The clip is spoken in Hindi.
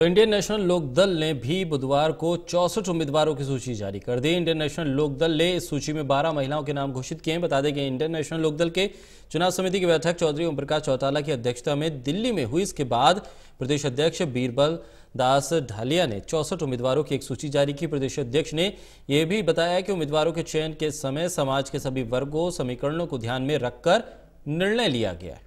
तो इंडियन नेशनल लोक दल ने भी बुधवार को चौसठ उम्मीदवारों की सूची जारी कर दी इंडियन नेशनल लोक दल ने इस सूची में 12 महिलाओं के नाम घोषित किए हैं बता दें कि इंडियन नेशनल लोक दल के चुनाव समिति की बैठक चौधरी ओम प्रकाश चौटाला की अध्यक्षता में दिल्ली में हुई इसके बाद प्रदेश अध्यक्ष बीरबल दास ढालिया ने चौसठ उम्मीदवारों की एक सूची जारी की प्रदेश अध्यक्ष ने यह भी बताया कि उम्मीदवारों के चयन के समय समाज के सभी वर्गों समीकरणों को ध्यान में रखकर निर्णय लिया गया है